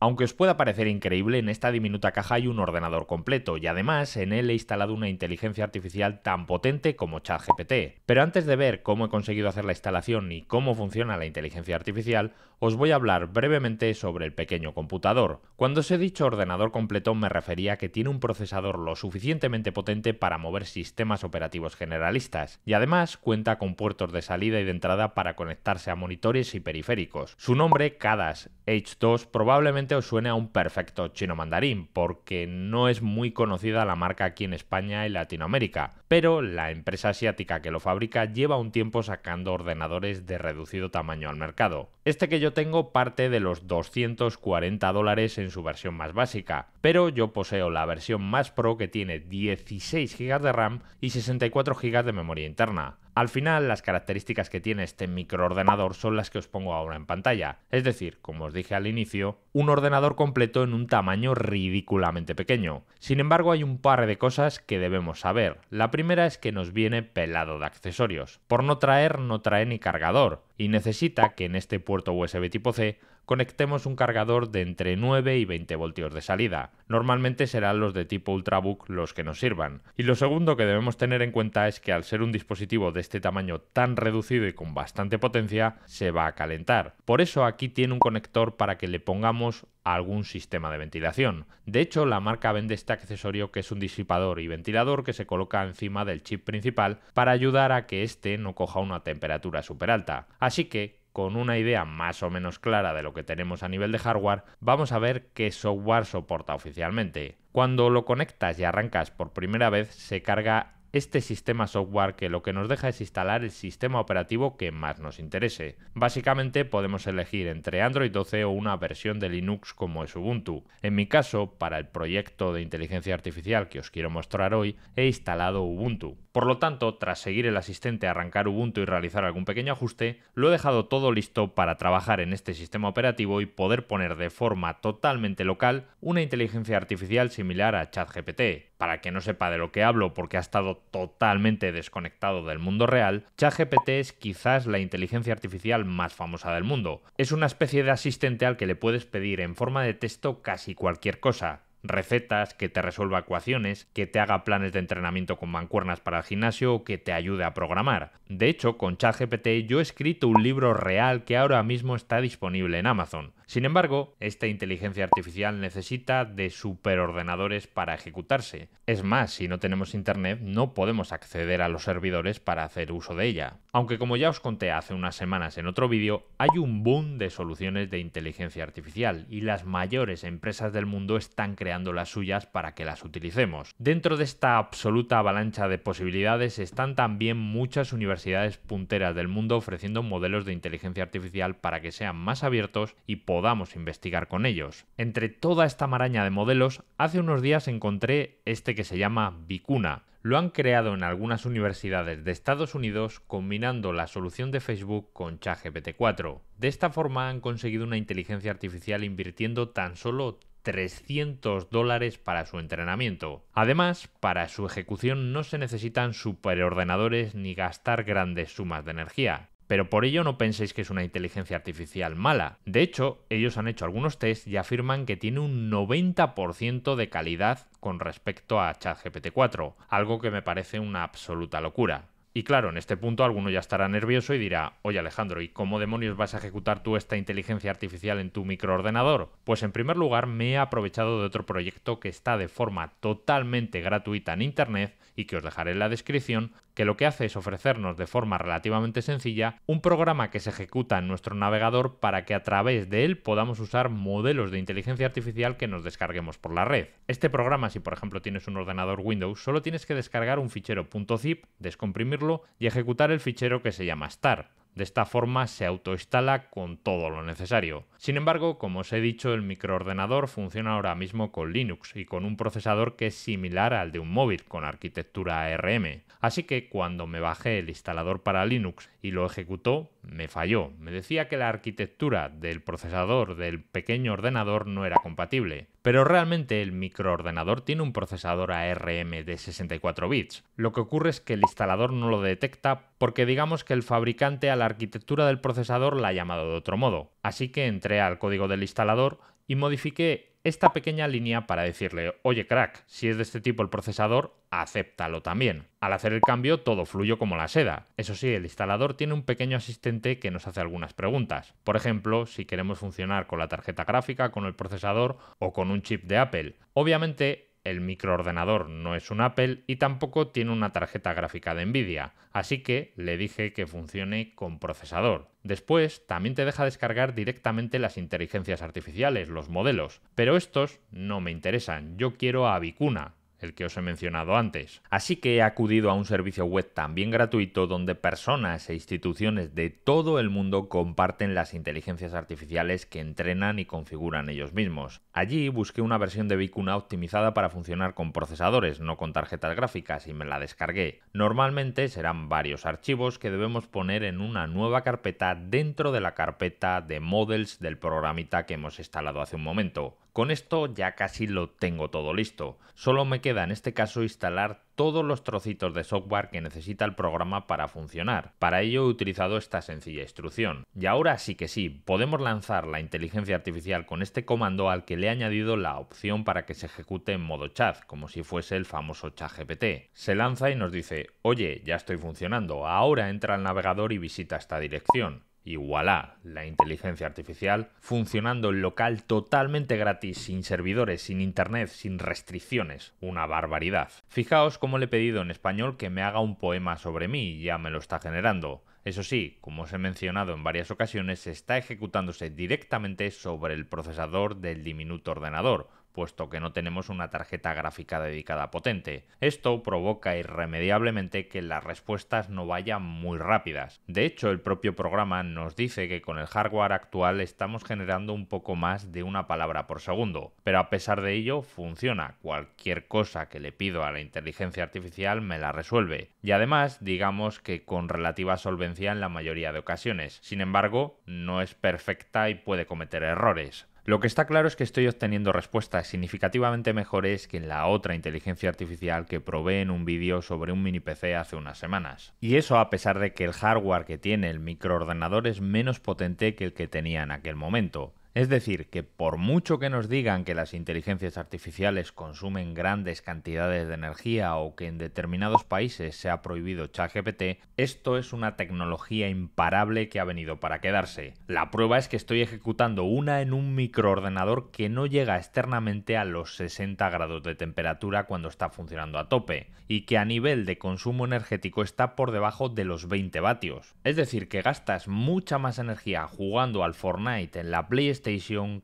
Aunque os pueda parecer increíble, en esta diminuta caja hay un ordenador completo y además en él he instalado una inteligencia artificial tan potente como ChatGPT. Pero antes de ver cómo he conseguido hacer la instalación y cómo funciona la inteligencia artificial, os voy a hablar brevemente sobre el pequeño computador. Cuando os he dicho ordenador completo me refería a que tiene un procesador lo suficientemente potente para mover sistemas operativos generalistas y además cuenta con puertos de salida y de entrada para conectarse a monitores y periféricos. Su nombre, CADAS H2, probablemente os suene a un perfecto chino mandarín, porque no es muy conocida la marca aquí en España y Latinoamérica, pero la empresa asiática que lo fabrica lleva un tiempo sacando ordenadores de reducido tamaño al mercado. Este que yo tengo parte de los 240 dólares en su versión más básica, pero yo poseo la versión más pro que tiene 16 GB de RAM y 64 GB de memoria interna. Al final, las características que tiene este microordenador son las que os pongo ahora en pantalla. Es decir, como os dije al inicio, un ordenador completo en un tamaño ridículamente pequeño. Sin embargo, hay un par de cosas que debemos saber. La primera es que nos viene pelado de accesorios. Por no traer, no trae ni cargador, y necesita que en este puerto USB tipo C conectemos un cargador de entre 9 y 20 voltios de salida. Normalmente serán los de tipo Ultrabook los que nos sirvan. Y lo segundo que debemos tener en cuenta es que al ser un dispositivo de este tamaño tan reducido y con bastante potencia, se va a calentar. Por eso aquí tiene un conector para que le pongamos algún sistema de ventilación. De hecho, la marca vende este accesorio que es un disipador y ventilador que se coloca encima del chip principal para ayudar a que éste no coja una temperatura súper alta. Así que con una idea más o menos clara de lo que tenemos a nivel de hardware, vamos a ver qué software soporta oficialmente. Cuando lo conectas y arrancas por primera vez, se carga este sistema software que lo que nos deja es instalar el sistema operativo que más nos interese. Básicamente podemos elegir entre Android 12 o una versión de Linux como es Ubuntu. En mi caso, para el proyecto de inteligencia artificial que os quiero mostrar hoy, he instalado Ubuntu. Por lo tanto, tras seguir el asistente a arrancar Ubuntu y realizar algún pequeño ajuste, lo he dejado todo listo para trabajar en este sistema operativo y poder poner de forma totalmente local una inteligencia artificial similar a ChatGPT. Para que no sepa de lo que hablo porque ha estado totalmente desconectado del mundo real, ChatGPT es quizás la inteligencia artificial más famosa del mundo. Es una especie de asistente al que le puedes pedir en forma de texto casi cualquier cosa, recetas, que te resuelva ecuaciones, que te haga planes de entrenamiento con mancuernas para el gimnasio o que te ayude a programar. De hecho, con ChatGPT yo he escrito un libro real que ahora mismo está disponible en Amazon. Sin embargo, esta inteligencia artificial necesita de superordenadores para ejecutarse. Es más, si no tenemos internet no podemos acceder a los servidores para hacer uso de ella. Aunque como ya os conté hace unas semanas en otro vídeo, hay un boom de soluciones de inteligencia artificial y las mayores empresas del mundo están creando creando las suyas para que las utilicemos. Dentro de esta absoluta avalancha de posibilidades están también muchas universidades punteras del mundo ofreciendo modelos de inteligencia artificial para que sean más abiertos y podamos investigar con ellos. Entre toda esta maraña de modelos, hace unos días encontré este que se llama Vicuna, lo han creado en algunas universidades de Estados Unidos combinando la solución de Facebook con ChatGPT-4. De esta forma han conseguido una inteligencia artificial invirtiendo tan solo 300 dólares para su entrenamiento. Además, para su ejecución no se necesitan superordenadores ni gastar grandes sumas de energía. Pero por ello no penséis que es una inteligencia artificial mala. De hecho, ellos han hecho algunos tests y afirman que tiene un 90% de calidad con respecto a ChatGPT-4, algo que me parece una absoluta locura. Y claro, en este punto alguno ya estará nervioso y dirá, oye Alejandro, ¿y cómo demonios vas a ejecutar tú esta inteligencia artificial en tu microordenador? Pues en primer lugar me he aprovechado de otro proyecto que está de forma totalmente gratuita en Internet y que os dejaré en la descripción, que lo que hace es ofrecernos de forma relativamente sencilla un programa que se ejecuta en nuestro navegador para que a través de él podamos usar modelos de inteligencia artificial que nos descarguemos por la red. Este programa, si por ejemplo tienes un ordenador Windows, solo tienes que descargar un fichero .zip, descomprimirlo y ejecutar el fichero que se llama star. De esta forma se autoinstala con todo lo necesario. Sin embargo, como os he dicho, el microordenador funciona ahora mismo con Linux y con un procesador que es similar al de un móvil con arquitectura ARM. Así que cuando me bajé el instalador para Linux y lo ejecutó, me falló. Me decía que la arquitectura del procesador del pequeño ordenador no era compatible, pero realmente el microordenador tiene un procesador ARM de 64 bits. Lo que ocurre es que el instalador no lo detecta porque digamos que el fabricante a la arquitectura del procesador la ha llamado de otro modo. Así que entré al código del instalador y modifiqué esta pequeña línea para decirle, oye crack, si es de este tipo el procesador, acéptalo también. Al hacer el cambio todo fluyó como la seda. Eso sí, el instalador tiene un pequeño asistente que nos hace algunas preguntas. Por ejemplo, si queremos funcionar con la tarjeta gráfica, con el procesador o con un chip de Apple. Obviamente el microordenador no es un Apple y tampoco tiene una tarjeta gráfica de Nvidia, así que le dije que funcione con procesador. Después, también te deja descargar directamente las inteligencias artificiales, los modelos, pero estos no me interesan, yo quiero a Vicuna, el que os he mencionado antes. Así que he acudido a un servicio web también gratuito donde personas e instituciones de todo el mundo comparten las inteligencias artificiales que entrenan y configuran ellos mismos. Allí busqué una versión de Vicuna optimizada para funcionar con procesadores, no con tarjetas gráficas, y me la descargué. Normalmente serán varios archivos que debemos poner en una nueva carpeta dentro de la carpeta de models del programita que hemos instalado hace un momento. Con esto ya casi lo tengo todo listo. Solo me queda en este caso instalar todos los trocitos de software que necesita el programa para funcionar. Para ello he utilizado esta sencilla instrucción. Y ahora sí que sí, podemos lanzar la inteligencia artificial con este comando al que le he añadido la opción para que se ejecute en modo chat, como si fuese el famoso chat GPT. Se lanza y nos dice, oye, ya estoy funcionando, ahora entra al navegador y visita esta dirección. Y voilà, la inteligencia artificial funcionando en local totalmente gratis, sin servidores, sin internet, sin restricciones. Una barbaridad. Fijaos cómo le he pedido en español que me haga un poema sobre mí, ya me lo está generando. Eso sí, como os he mencionado en varias ocasiones, está ejecutándose directamente sobre el procesador del diminuto ordenador, puesto que no tenemos una tarjeta gráfica dedicada potente. Esto provoca irremediablemente que las respuestas no vayan muy rápidas. De hecho, el propio programa nos dice que con el hardware actual estamos generando un poco más de una palabra por segundo, pero a pesar de ello funciona. Cualquier cosa que le pido a la inteligencia artificial me la resuelve. Y además, digamos que con relativa solvencia en la mayoría de ocasiones. Sin embargo, no es perfecta y puede cometer errores. Lo que está claro es que estoy obteniendo respuestas significativamente mejores que en la otra inteligencia artificial que probé en un vídeo sobre un mini PC hace unas semanas. Y eso a pesar de que el hardware que tiene el microordenador es menos potente que el que tenía en aquel momento. Es decir, que por mucho que nos digan que las inteligencias artificiales consumen grandes cantidades de energía o que en determinados países se ha prohibido ChatGPT, esto es una tecnología imparable que ha venido para quedarse. La prueba es que estoy ejecutando una en un microordenador que no llega externamente a los 60 grados de temperatura cuando está funcionando a tope y que a nivel de consumo energético está por debajo de los 20 vatios. Es decir, que gastas mucha más energía jugando al Fortnite en la PlayStation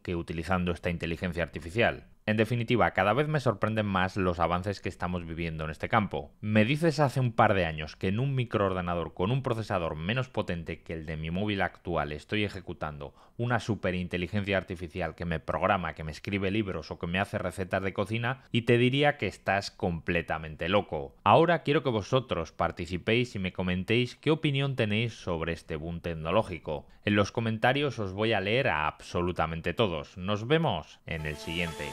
que utilizando esta inteligencia artificial. En definitiva, cada vez me sorprenden más los avances que estamos viviendo en este campo. Me dices hace un par de años que en un microordenador con un procesador menos potente que el de mi móvil actual estoy ejecutando una superinteligencia artificial que me programa, que me escribe libros o que me hace recetas de cocina y te diría que estás completamente loco. Ahora quiero que vosotros participéis y me comentéis qué opinión tenéis sobre este boom tecnológico. En los comentarios os voy a leer a absolutamente todos. Nos vemos en el siguiente.